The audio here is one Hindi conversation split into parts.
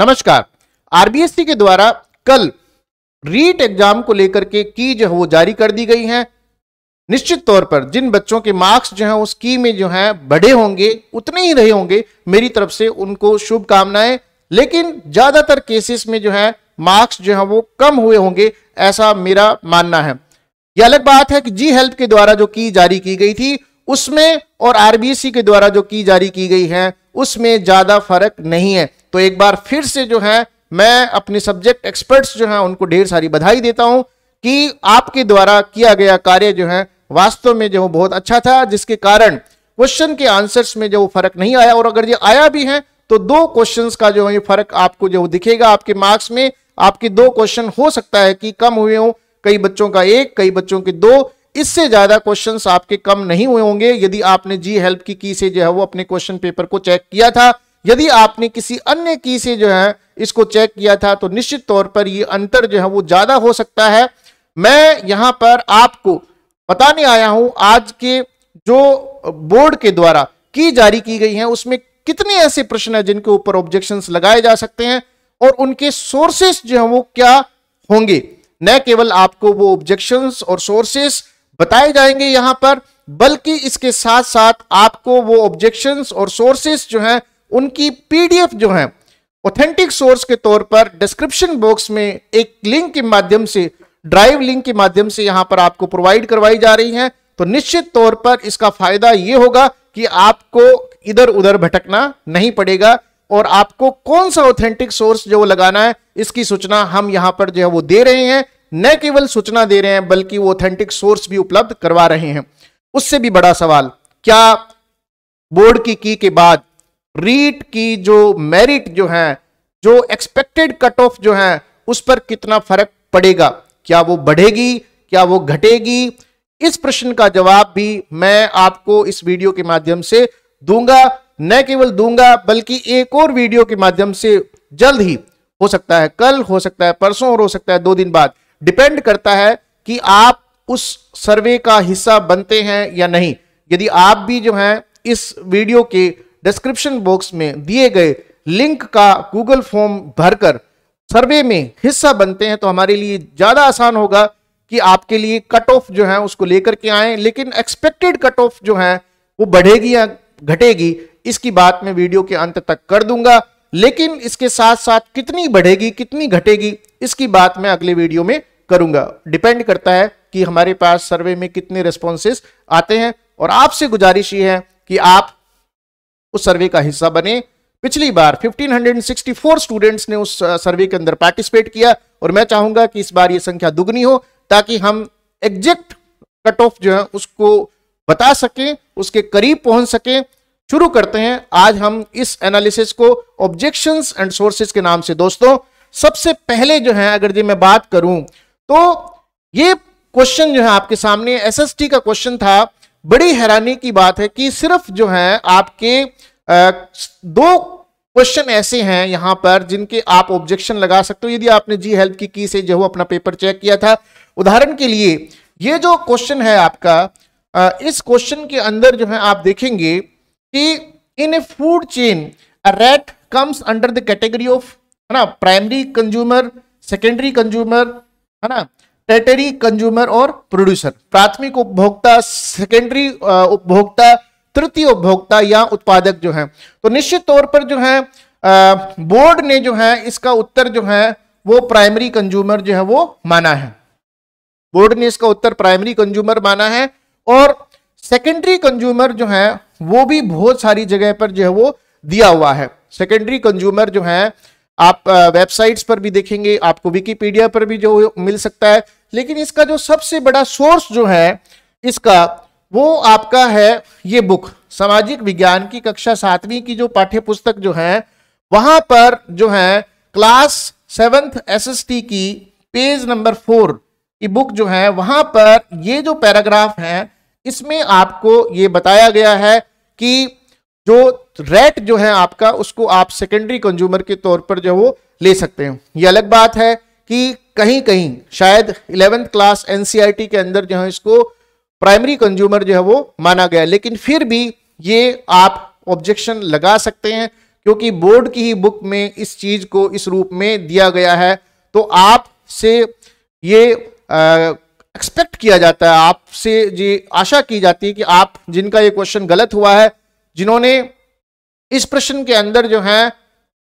नमस्कार आरबीएससी के द्वारा कल रीट एग्जाम को लेकर के की जो है वो जारी कर दी गई है निश्चित तौर पर जिन बच्चों के मार्क्स जो है उस की में जो है बढ़े होंगे उतने ही रहे होंगे मेरी तरफ से उनको शुभकामनाएं लेकिन ज्यादातर केसेस में जो है मार्क्स जो है वो कम हुए होंगे ऐसा मेरा मानना है यह अलग बात है कि जी हेल्प के द्वारा जो की जारी की गई थी उसमें और आरबीएससी के द्वारा जो की जारी की गई है उसमें ज्यादा फर्क नहीं है तो एक बार फिर से जो है मैं अपने सब्जेक्ट एक्सपर्ट्स जो हैं उनको ढेर सारी बधाई देता हूं कि आपके द्वारा किया गया कार्य जो है वास्तव में जो बहुत अच्छा था जिसके कारण क्वेश्चन के आंसर्स में जो फर्क नहीं आया और अगर ये आया भी है तो दो क्वेश्चंस का जो है फर्क आपको जो दिखेगा आपके मार्क्स में आपके दो क्वेश्चन हो सकता है कि कम हुए हों कई बच्चों का एक कई बच्चों के दो इससे ज्यादा क्वेश्चन आपके कम नहीं हुए होंगे यदि आपने जी हेल्प की की से जो है वो अपने क्वेश्चन पेपर को चेक किया था यदि आपने किसी अन्य की से जो है इसको चेक किया था तो निश्चित तौर पर ये अंतर जो है वो ज्यादा हो सकता है मैं यहां पर आपको बताने आया हूं आज के जो बोर्ड के द्वारा की जारी की गई है उसमें कितने ऐसे प्रश्न है जिनके ऊपर ऑब्जेक्शन लगाए जा सकते हैं और उनके सोर्सेस जो है वो क्या होंगे न केवल आपको वो ऑब्जेक्शन और सोर्सेस बताए जाएंगे यहां पर बल्कि इसके साथ साथ आपको वो ऑब्जेक्शन और सोर्सेस जो हैं उनकी पीडीएफ जो है ऑथेंटिक सोर्स के तौर पर डिस्क्रिप्शन बॉक्स में एक लिंक के माध्यम से ड्राइव लिंक के माध्यम से यहां पर आपको प्रोवाइड करवाई जा रही है तो निश्चित तौर पर इसका फायदा यह होगा कि आपको इधर उधर भटकना नहीं पड़ेगा और आपको कौन सा ऑथेंटिक सोर्स जो लगाना है इसकी सूचना हम यहां पर जो है वो दे रहे हैं न केवल सूचना दे रहे हैं बल्कि वो ऑथेंटिक सोर्स भी उपलब्ध करवा रहे हैं उससे भी बड़ा सवाल क्या बोर्ड की की के बाद रीट की जो मेरिट जो है जो एक्सपेक्टेड कट ऑफ जो है उस पर कितना फर्क पड़ेगा क्या वो बढ़ेगी क्या वो घटेगी इस प्रश्न का जवाब भी मैं आपको इस वीडियो के माध्यम से दूंगा न केवल दूंगा बल्कि एक और वीडियो के माध्यम से जल्द ही हो सकता है कल हो सकता है परसों और हो सकता है दो दिन बाद डिपेंड करता है कि आप उस सर्वे का हिस्सा बनते हैं या नहीं यदि आप भी जो हैं इस वीडियो के डिस्क्रिप्शन बॉक्स में दिए गए लिंक का गूगल फॉर्म भरकर सर्वे में हिस्सा बनते हैं तो हमारे लिए ज़्यादा आसान होगा कि आपके लिए कट ऑफ जो है उसको लेकर के आए लेकिन एक्सपेक्टेड कट ऑफ जो है वो बढ़ेगी या घटेगी इसकी बात मैं वीडियो के अंत तक कर दूंगा लेकिन इसके साथ साथ कितनी बढ़ेगी कितनी घटेगी इसकी बात मैं अगले वीडियो में करूंगा डिपेंड करता है कि हमारे पास सर्वे में कितने रेस्पॉन्सेस आते हैं और आपसे गुजारिश ये है कि आप उस सर्वे का हिस्सा बने पिछली बार 1564 स्टूडेंट्स ने उस सर्वे के अंदर पार्टिसिपेट किया और मैं चाहूंगा कि इस बार ये संख्या दुगनी हो ताकि हम एग्जैक्ट कट ऑफ जो है उसको बता सकें उसके करीब पहुंच सकें शुरू करते हैं आज हम इस एनालिसिस को ऑब्जेक्शन एंड सोर्सेस के नाम से दोस्तों सबसे पहले जो है अगर जी मैं बात करूं तो ये क्वेश्चन जो है आपके सामने एसएसटी का क्वेश्चन था बड़ी हैरानी की बात है कि सिर्फ जो है आपके दो क्वेश्चन ऐसे हैं यहां पर जिनके आप ऑब्जेक्शन लगा सकते हो यदि आपने जी हेल्प की की से जो अपना पेपर चेक किया था उदाहरण के लिए ये जो क्वेश्चन है आपका इस क्वेश्चन के अंदर जो है आप देखेंगे कि in a food chain rate comes under the category of है ना प्राइमरी कंज्यूमर सेकेंडरी कंज्यूमर है ना टेटरी कंज्यूमर और प्रोड्यूसर प्राथमिक उपभोक्ता सेकेंडरी उपभोक्ता तृतीय उपभोक्ता या उत्पादक जो है तो निश्चित तौर पर जो है बोर्ड ने जो है इसका उत्तर जो है वो प्राइमरी कंज्यूमर जो है वो माना है बोर्ड ने इसका उत्तर प्राइमरी कंज्यूमर माना है और सेकेंडरी कंज्यूमर जो है वो भी बहुत सारी जगह पर जो है वो दिया हुआ है सेकेंडरी कंज्यूमर जो है आप वेबसाइट्स पर भी देखेंगे आपको विकीपीडिया पर भी जो मिल सकता है लेकिन इसका जो सबसे बड़ा सोर्स जो है इसका वो आपका है ये बुक सामाजिक विज्ञान की कक्षा सातवीं की जो पाठ्य पुस्तक जो है वहां पर जो है क्लास सेवन्थ एसएसटी की पेज नंबर फोर की बुक जो है वहां पर ये जो पैराग्राफ है इसमें आपको ये बताया गया है कि जो रेट जो है आपका उसको आप सेकेंडरी कंज्यूमर के तौर पर जो वो ले सकते हैं ये अलग बात है कि कहीं कहीं शायद इलेवेंथ क्लास एनसीईआरटी के अंदर जो है इसको प्राइमरी कंज्यूमर जो है वो माना गया लेकिन फिर भी ये आप ऑब्जेक्शन लगा सकते हैं क्योंकि बोर्ड की ही बुक में इस चीज को इस रूप में दिया गया है तो आप से ये एक्सपेक्ट किया जाता है आपसे ये आशा की जाती है कि आप जिनका ये क्वेश्चन गलत हुआ है जिन्होंने इस प्रश्न के अंदर जो है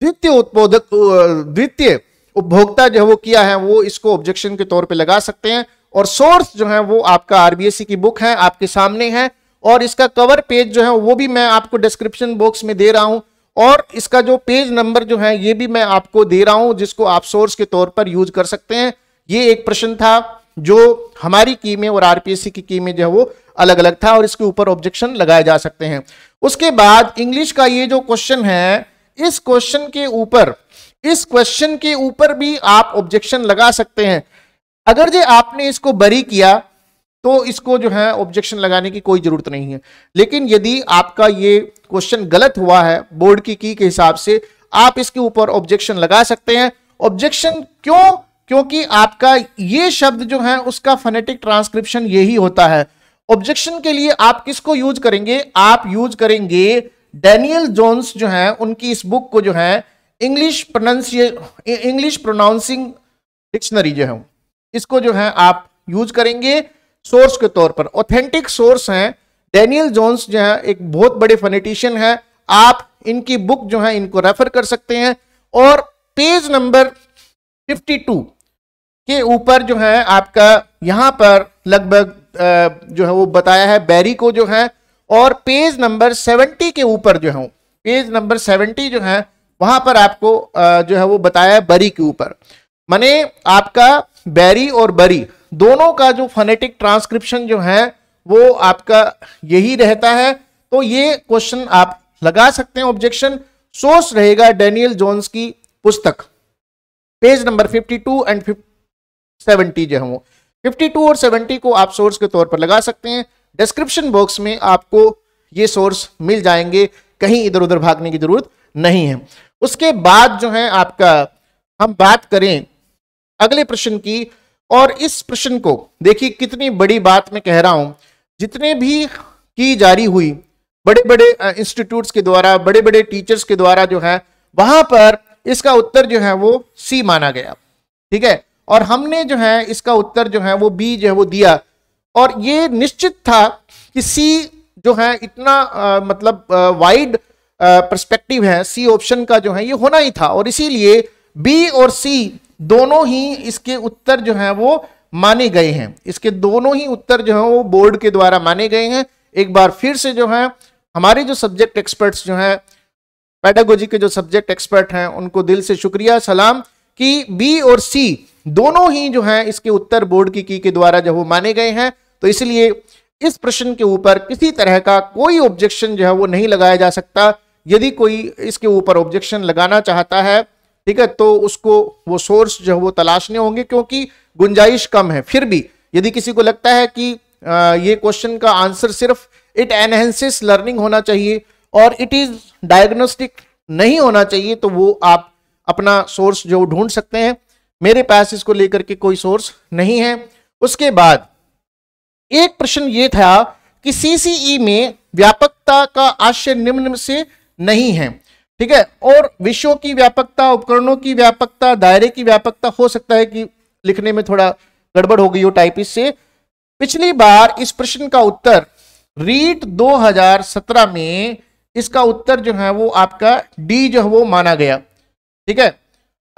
द्वितीय उत्पोधक द्वितीय उपभोक्ता जो वो किया है वो इसको ऑब्जेक्शन के तौर पे लगा सकते हैं और सोर्स जो है वो आपका आरबीएससी की बुक है आपके सामने है और इसका कवर पेज जो है वो भी मैं आपको डिस्क्रिप्शन बॉक्स में दे रहा हूं और इसका जो पेज नंबर जो है ये भी मैं आपको दे रहा हूं जिसको आप सोर्स के तौर पर यूज कर सकते हैं ये एक प्रश्न था जो हमारी की में और आरपीएससी की की में जो है वो अलग अलग था और इसके ऊपर ऑब्जेक्शन लगाए जा सकते हैं उसके बाद इंग्लिश का ये जो क्वेश्चन है इस क्वेश्चन के ऊपर इस क्वेश्चन के ऊपर भी आप ऑब्जेक्शन लगा सकते हैं अगर जे आपने इसको बरी किया तो इसको जो है ऑब्जेक्शन लगाने की कोई जरूरत नहीं है लेकिन यदि आपका ये क्वेश्चन गलत हुआ है बोर्ड की की के हिसाब से आप इसके ऊपर ऑब्जेक्शन लगा सकते हैं ऑब्जेक्शन क्यों क्योंकि आपका ये शब्द जो है उसका फनेटिक ट्रांसक्रिप्शन यही होता है ऑब्जेक्शन के लिए आप किसको यूज करेंगे आप यूज करेंगे डेनियल जोन्स जो हैं उनकी इस बुक को जो है English pronouncing English pronouncing dictionary जो है इसको जो है आप यूज करेंगे सोर्स के तौर पर ऑथेंटिक सोर्स हैं डेनियल जोन्स जो है एक बहुत बड़े फनेटिशियन है आप इनकी बुक जो है इनको रेफर कर सकते हैं और पेज नंबर 52 के ऊपर जो है आपका यहां पर लगभग जो है वो बताया है बैरी को जो है और पेज नंबर सेवेंटी के ऊपर जो है पेज नंबर सेवेंटी जो है वहां पर आपको जो है वो बताया है बरी के ऊपर माने आपका बैरी और बरी दोनों का जो फनेटिक ट्रांसक्रिप्शन जो है वो आपका यही रहता है तो ये क्वेश्चन आप लगा सकते हैं ऑब्जेक्शन सोर्स रहेगा डेनियल जोन्स की पुस्तक पेज नंबर 52 एंड सेवेंटी जो है वो फिफ्टी टू और सेवेंटी को आप सोर्स के तौर पर लगा सकते हैं डिस्क्रिप्शन बॉक्स में आपको ये सोर्स मिल जाएंगे कहीं इधर उधर भागने की जरूरत नहीं है उसके बाद जो है आपका हम बात करें अगले प्रश्न की और इस प्रश्न को देखिए कितनी बड़ी बात मैं कह रहा हूं जितने भी की जारी हुई बड़े बड़े इंस्टीट्यूट्स के द्वारा बड़े बड़े टीचर्स के द्वारा जो है वहां पर इसका उत्तर जो है वो सी माना गया ठीक है और हमने जो है इसका उत्तर जो है वो बी जो है वो दिया और ये निश्चित था कि सी जो है इतना आ, मतलब वाइड परस्पेक्टिव है सी ऑप्शन का जो है ये होना ही था और इसीलिए बी और सी दोनों ही इसके उत्तर जो है वो माने गए हैं इसके दोनों ही उत्तर जो है वो बोर्ड के द्वारा माने गए हैं एक बार फिर से जो है हमारे जो सब्जेक्ट एक्सपर्ट्स जो हैं पैडागोजी के जो सब्जेक्ट एक्सपर्ट हैं उनको दिल से शुक्रिया सलाम कि बी और सी दोनों ही जो है इसके उत्तर बोर्ड की की के द्वारा जब वो माने गए हैं तो इसलिए इस प्रश्न के ऊपर किसी तरह का कोई ऑब्जेक्शन जो है वो नहीं लगाया जा सकता यदि कोई इसके ऊपर ऑब्जेक्शन लगाना चाहता है ठीक है तो उसको वो सोर्स जो है वो तलाशने होंगे क्योंकि गुंजाइश कम है फिर भी यदि किसी को लगता है कि आ, ये क्वेश्चन का आंसर सिर्फ इट एनहेंसिस लर्निंग होना चाहिए और इट इज डायग्नोस्टिक नहीं होना चाहिए तो वो आप अपना सोर्स जो ढूंढ सकते हैं मेरे पास इसको लेकर के कोई सोर्स नहीं है उसके बाद एक प्रश्न ये था कि सीसीई e में व्यापकता का आशय निम्न से नहीं है ठीक है और विषयों की व्यापकता उपकरणों की व्यापकता दायरे की व्यापकता हो सकता है कि लिखने में थोड़ा गड़बड़ हो गई हो टाइपिस से पिछली बार इस प्रश्न का उत्तर रीट 2017 में इसका उत्तर जो है वो आपका डी जो है वो माना गया ठीक है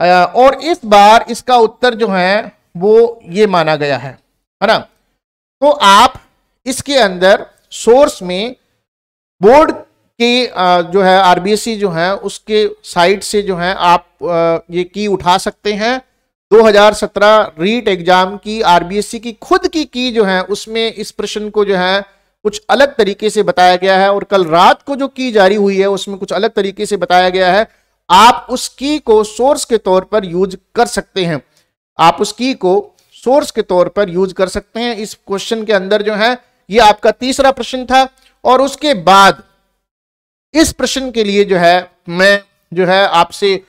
और इस बार इसका उत्तर जो है वो ये माना गया है है ना तो आप इसके अंदर सोर्स में बोर्ड की जो है आरबीएससी जो है उसके साइट से जो है आप ये की उठा सकते हैं 2017 रीट एग्जाम की आरबीएससी की खुद की की जो है उसमें इस प्रश्न को जो है कुछ अलग तरीके से बताया गया है और कल रात को जो की जारी हुई है उसमें कुछ अलग तरीके से बताया गया है आप उस की को सोर्स के तौर पर यूज कर सकते हैं आप उस की को सोर्स के तौर पर यूज कर सकते हैं इस क्वेश्चन के अंदर जो है ये आपका तीसरा प्रश्न था और उसके बाद इस प्रश्न के लिए जो है मैं जो है आपसे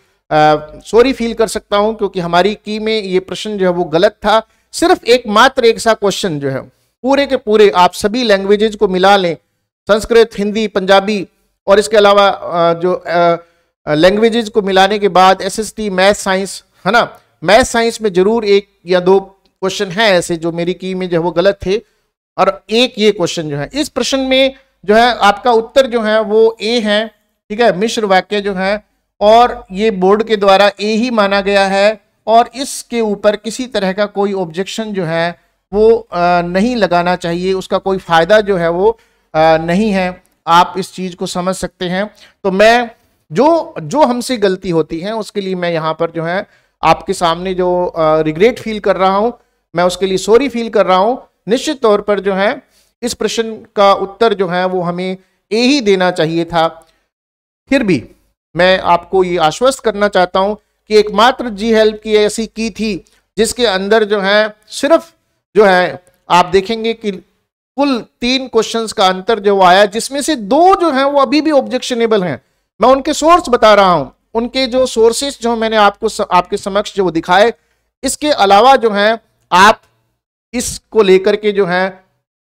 सॉरी फील कर सकता हूं क्योंकि हमारी की में ये प्रश्न जो है वो गलत था सिर्फ एक मात्र एक सा क्वेश्चन जो है पूरे के पूरे आप सभी लैंग्वेजेज को मिला लें संस्कृत हिंदी पंजाबी और इसके अलावा जो लैंग्वेजेस को मिलाने के बाद एसएसटी मैथ साइंस है ना मैथ साइंस में जरूर एक या दो क्वेश्चन है ऐसे जो मेरी की में जो है वो गलत थे और एक ये क्वेश्चन जो है इस प्रश्न में जो है आपका उत्तर जो है वो ए है ठीक है मिश्र वाक्य जो है और ये बोर्ड के द्वारा ए ही माना गया है और इसके ऊपर किसी तरह का कोई ऑब्जेक्शन जो है वो नहीं लगाना चाहिए उसका कोई फ़ायदा जो है वो नहीं है आप इस चीज़ को समझ सकते हैं तो मैं जो जो हमसे गलती होती है उसके लिए मैं यहाँ पर जो है आपके सामने जो रिग्रेट फील कर रहा हूँ मैं उसके लिए सॉरी फील कर रहा हूँ निश्चित तौर पर जो है इस प्रश्न का उत्तर जो है वो हमें ए ही देना चाहिए था फिर भी मैं आपको ये आश्वस्त करना चाहता हूँ कि एकमात्र जी हेल्प की ऐसी की थी जिसके अंदर जो है सिर्फ जो है आप देखेंगे कि कुल तीन क्वेश्चंस का अंतर जो आया जिसमें से दो जो है वो अभी भी ऑब्जेक्शनेबल हैं मैं उनके सोर्स बता रहा हूं उनके जो सोर्सेस जो मैंने आपको आपके समक्ष जो दिखाए इसके अलावा जो है आप इसको लेकर के जो है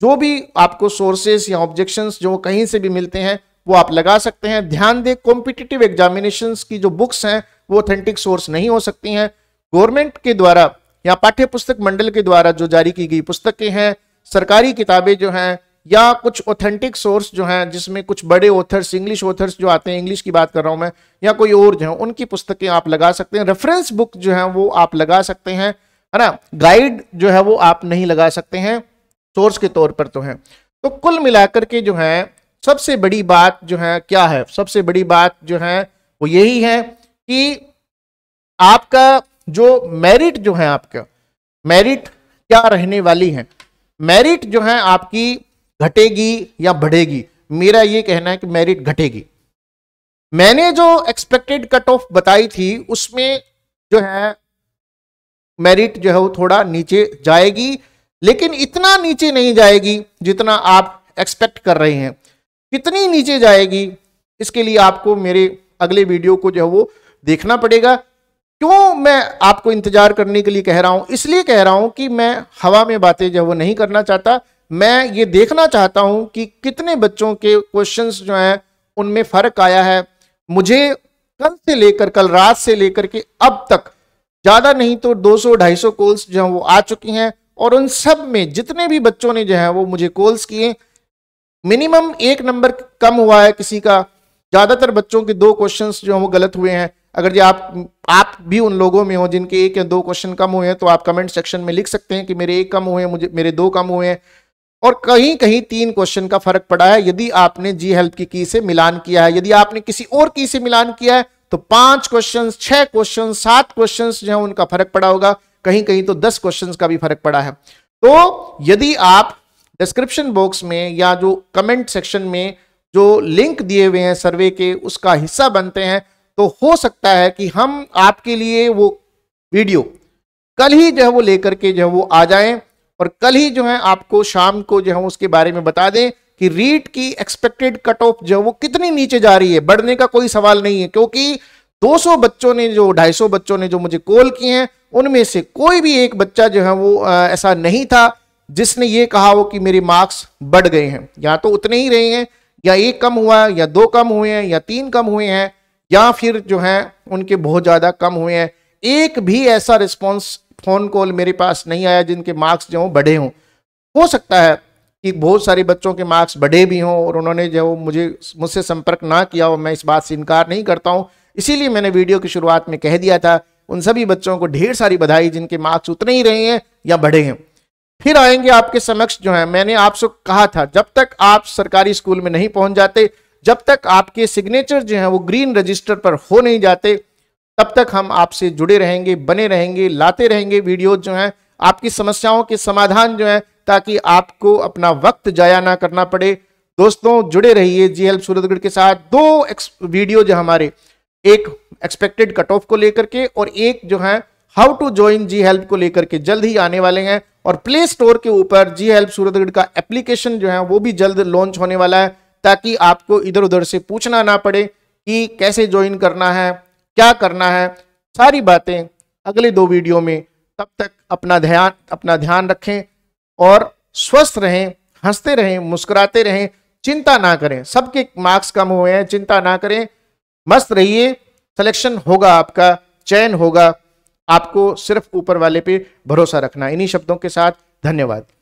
जो भी आपको सोर्सेस या ऑब्जेक्शंस जो कहीं से भी मिलते हैं वो आप लगा सकते हैं ध्यान दें कॉम्पिटिटिव एग्जामिनेशन की जो बुक्स हैं वो ऑथेंटिक सोर्स नहीं हो सकती हैं गवर्नमेंट के द्वारा या पाठ्य पुस्तक मंडल के द्वारा जो जारी की गई पुस्तकें हैं सरकारी किताबें जो हैं या कुछ ऑथेंटिक सोर्स जो हैं जिसमें कुछ बड़े ऑथर्स इंग्लिश ऑथर्स जो आते हैं इंग्लिश की बात कर रहा हूं मैं या कोई और जो है उनकी पुस्तकें आप लगा सकते हैं रेफरेंस बुक जो है वो आप लगा सकते हैं है ना गाइड जो है वो आप नहीं लगा सकते हैं सोर्स के तौर पर तो है तो कुल मिलाकर के जो है सबसे बड़ी बात जो है क्या है सबसे बड़ी बात जो है वो यही है कि आपका जो मेरिट जो है आपका मेरिट क्या रहने वाली है मेरिट जो है आपकी घटेगी या बढ़ेगी मेरा ये कहना है कि मेरिट घटेगी मैंने जो एक्सपेक्टेड कट ऑफ बताई थी उसमें जो है मेरिट जो है वो थोड़ा नीचे जाएगी लेकिन इतना नीचे नहीं जाएगी जितना आप एक्सपेक्ट कर रहे हैं कितनी नीचे जाएगी इसके लिए आपको मेरे अगले वीडियो को जो है वो देखना पड़ेगा क्यों मैं आपको इंतजार करने के लिए कह रहा हूं इसलिए कह रहा हूं कि मैं हवा में बातें जो है वो नहीं करना चाहता मैं ये देखना चाहता हूँ कि कितने बच्चों के क्वेश्चंस जो हैं उनमें फ़र्क आया है मुझे कल से लेकर कल रात से लेकर के अब तक ज़्यादा नहीं तो 200 250 कॉल्स जो हैं वो आ चुकी हैं और उन सब में जितने भी बच्चों ने जो है वो मुझे कॉल्स किए मिनिमम एक नंबर कम हुआ है किसी का ज़्यादातर बच्चों के दो क्वेश्चंस जो हैं वो गलत हुए हैं अगर जो आप आप भी उन लोगों में हो जिनके एक या दो क्वेश्चन कम हुए हैं तो आप कमेंट सेक्शन में लिख सकते हैं कि मेरे एक कम हुए हैं मुझे मेरे दो कम हुए हैं और कहीं कहीं तीन क्वेश्चन का फर्क पड़ा है यदि आपने जी हेल्प की की से मिलान किया है यदि आपने किसी और की से मिलान किया है तो पांच क्वेश्चन छह क्वेश्चन सात क्वेश्चन जो है उनका फर्क पड़ा होगा कहीं कहीं तो दस क्वेश्चन का भी फर्क पड़ा है तो यदि आप डिस्क्रिप्शन बॉक्स में या जो कमेंट सेक्शन में जो लिंक दिए हुए हैं सर्वे के उसका हिस्सा बनते हैं तो हो सकता है कि हम आपके लिए वो वीडियो कल ही जो है वो लेकर के जो है वो आ जाएं और कल ही जो है आपको शाम को जो है उसके बारे में बता दें कि रीट की एक्सपेक्टेड कट ऑफ जो है वो कितनी नीचे जा रही है बढ़ने का कोई सवाल नहीं है क्योंकि 200 बच्चों ने जो 250 बच्चों ने जो मुझे कॉल किए हैं उनमें से कोई भी एक बच्चा जो है वो ऐसा नहीं था जिसने ये कहा हो कि मेरे मार्क्स बढ़ गए हैं या तो उतने ही रहे हैं या एक कम हुआ या दो कम हुए हैं या तीन कम हुए हैं या फिर जो है उनके बहुत ज़्यादा कम हुए हैं एक भी ऐसा रिस्पॉन्स फोन कॉल मेरे पास नहीं आया जिनके मार्क्स जो हों बढ़े हों हो सकता है कि बहुत सारे बच्चों के मार्क्स बढ़े भी हों और उन्होंने जो मुझे मुझसे संपर्क ना किया हो मैं इस बात से इनकार नहीं करता हूँ इसीलिए मैंने वीडियो की शुरुआत में कह दिया था उन सभी बच्चों को ढेर सारी बधाई जिनके मार्क्स उतने ही रहे हैं या बढ़े हैं फिर आएंगे आपके समक्ष जो है मैंने आपसे कहा था जब तक आप सरकारी स्कूल में नहीं पहुंच जाते जब तक आपके सिग्नेचर जो हैं वो ग्रीन रजिस्टर पर हो नहीं जाते तब तक हम आपसे जुड़े रहेंगे बने रहेंगे लाते रहेंगे वीडियो जो है आपकी समस्याओं के समाधान जो है ताकि आपको अपना वक्त जाया ना करना पड़े दोस्तों जुड़े रहिए जी हेल्प सूरतगढ़ के साथ दो वीडियो जो हमारे एक एक्सपेक्टेड कट ऑफ को लेकर के और एक जो है how to join G help को लेकर के जल्द ही आने वाले हैं और प्ले स्टोर के ऊपर जी हेल्प सूरतगढ़ का एप्लीकेशन जो है वो भी जल्द लॉन्च होने वाला है ताकि आपको इधर उधर से पूछना ना पड़े कि कैसे ज्वाइन करना है क्या करना है सारी बातें अगले दो वीडियो में तब तक अपना ध्यान अपना ध्यान रखें और स्वस्थ रहें हंसते रहें मुस्कुराते रहें चिंता ना करें सबके मार्क्स कम हुए हैं चिंता ना करें मस्त रहिए सिलेक्शन होगा आपका चयन होगा आपको सिर्फ ऊपर वाले पे भरोसा रखना इन्हीं शब्दों के साथ धन्यवाद